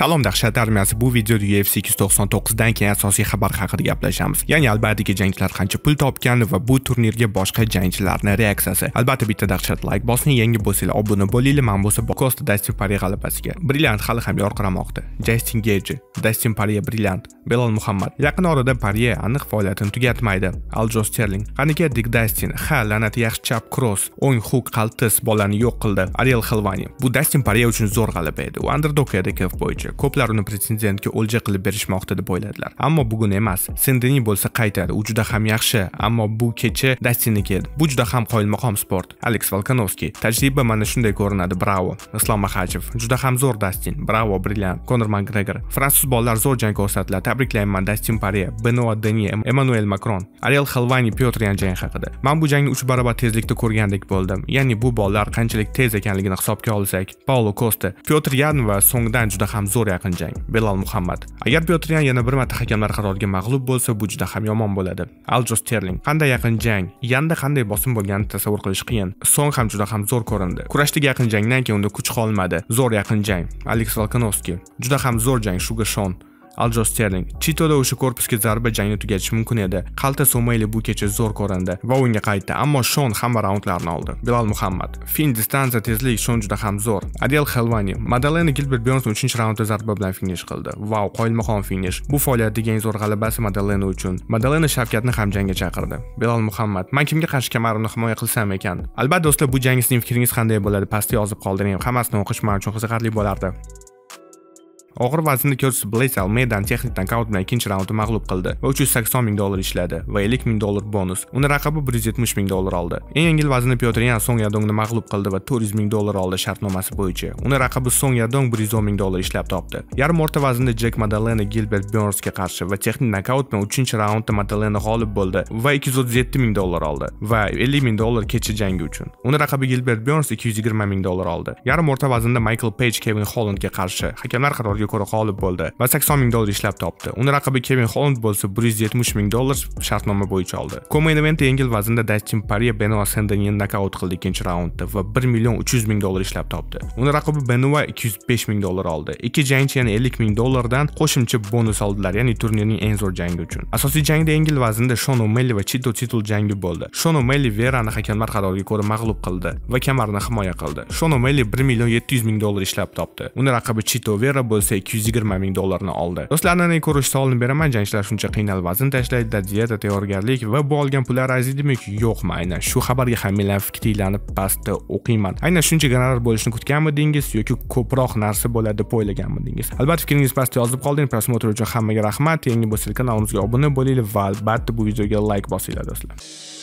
Salom dahshat armiyasi bu videoda UFC 299 dan keyin asosiy xabar haqida gaplashamiz. Ya'ni albattaki jangchilar qancha pul topgan va bu turnirga boshqa jangchilarning reaksiyasi. Albatta bitta dahshat like bosing, yangi bo'lsanglar obuna bo'linglar. Men bo'lsa kosta dastin Poirier g'alabasiga. Brilliant hali ham yorqiramoqda. Justin Gage, dastin Poirier Brilliant, belon Muhammad. Yaqin orada Poirier aniq faoliyatini tugatmaydi. Aljo Sterling. Qani ketdik dastin Ha, la'nat yaxshi chap cross, o'ng hook qaltis bolani yo'q qildi. Ariel xilvani Bu dastin Poirier uchun zo'r g'alaba edi. U underdog edi kef bo'yicha. bo'yicha ko'plar uni prezidentga o'lja qilib berishmoqda deb o'yladilar ammo bugun emas sendini bo'lsa qaytadi u juda ham yaxshi ammo bu kecha dastinniki edi bu juda ham qoyilmaqom sport aleks volkanovskiy tajriba mana shunday ko'rinadi bravo islom mahachev juda ham zo'r dastin bravo brilliant konor makgregor fransuz bolalar zo'r jang ko'rsatdilar tabriklayman dastin pare benoa deni emmanuel makron ariel halvani pyotr yan jang haqida man bu jangni uch barobar tezlikda ko'rgandek bo'ldim ya'ni bu bolalar qanchalik tez ekanligini hisobga olsak paulo kosta pyotr yan va songdan juda ham zo'r yaqin jang belal muhammad agar pyotryan yana bir marta hakamlar qaroriga mag'lub bo'lsa bu juda ham yomon bo'ladi aljo sterling qanday yaqin jang yanda qanday bosim bo'lganini tasavvur qilish qiyin song ham juda ham zo'r ko'rindi kurashdagi yaqin jangdan keyin unda kuch qolmadi zo'r yaqin jang aleks volkanovski juda ham zo'r jang shuga shon aljo sterling chito o'sha korpusga zarba jangni tugatishi mumkin edi qalta somayli bu kecha zo'r ko'rindi va o'yinga qaytdi ammo shon hamma raundlarni oldi bilal muhammad fin distansiya tezlik shon juda ham zo'r adel helvani madalena gilbert berns uchinchi raundda zarba bilan finish qildi vau qoyilmaqom finish bu faoliyatdagi eng zo'r g'alabasi madalena uchun madalena shavkatni ham jangga chaqirdi bilal muhammad man kimga qarshi kamarimni himoya qilsam ekan albatta do'stlar bu jangning sizning fikringiz qanday bo'ladi pastga yozib qoldiring hammasini o'qish man uchun qiziqarli bo'lardi og'ir vaznni kurs bleys almeydan texnik nokaut bilan ikkinchi raundda mag'lub qildi va 380 ming dollar ishladi va 50 ming dollar bonus uni raqibi 170 ming dollar oldi eng yengil vaznda Piotr yan song yadongni mag'lub qildi va 400 ming dollar oldi shartnomasi bo'yicha uni raqibi song yadong 110 ming dollar ishlab topdi yarim o'rta vaznda Jack madalena gilbert bernsga qarshi va texnik nokaut bilan 3 raundda madalena g'olib bo'ldi va 237 ming dollar oldi va 50 ming dollar kecha jangi uchun uni raqibi gilbert Burns 220 ming dollar oldi yarim o'rta vaznda michael page kevin hollandga qarshi hakamlar qaroriga ko'ra g'olib bo'ldi va sakson ming dollar ishlab topdi uni raqibi kevin holand bo'lsa bir yuz yetmish ming dollar shartnoma bo'yicha oldi komen yengil vaznda dastin parya benoa sendenni nokaut qildi ikkinchi raundda va bir million uch yuz ming dollar ishlab topdi uni raqibi benua ikki yuz besh ming dollar oldi ikki jangchi yana ellik ming dollardan qo'shimcha bonus oldilar ya'ni turnirning eng zo'r jangi uchun asosiy jangda yengil vaznda shon o'melli va chito titul jangi bo'ldi shon o'melli verani hakamlar qaroriga ko'ra mag'lub qildi va kamarni himoya qildi shon o'melli bir million yetti yuz ming dollar ishlab topdi uni raqibi chito vera bo'lsa esa 220 ming dollarni oldi do'stlar an'anaviy ko'rishsa beraman jangchilar shuncha qiynalib vazn tashlaydi diyeta tayyorgarlik va bu olgan pullar arziydimiki yo'qmi aynan shu xabarga ham men fiktivlanib pastda o'qiyman aynan shuncha gonorar bo'lishini kutganmidingiz yoki ko'proq narsa bo'ladi deb o'ylaganmidingiz albatta fikringiz pastda yozib qolding prosmotr uchun hammaga rahmat yangi bo'lsa kanalimizga obuna bo'linglar va albatta bu videoga layk like bosinglar do'stlar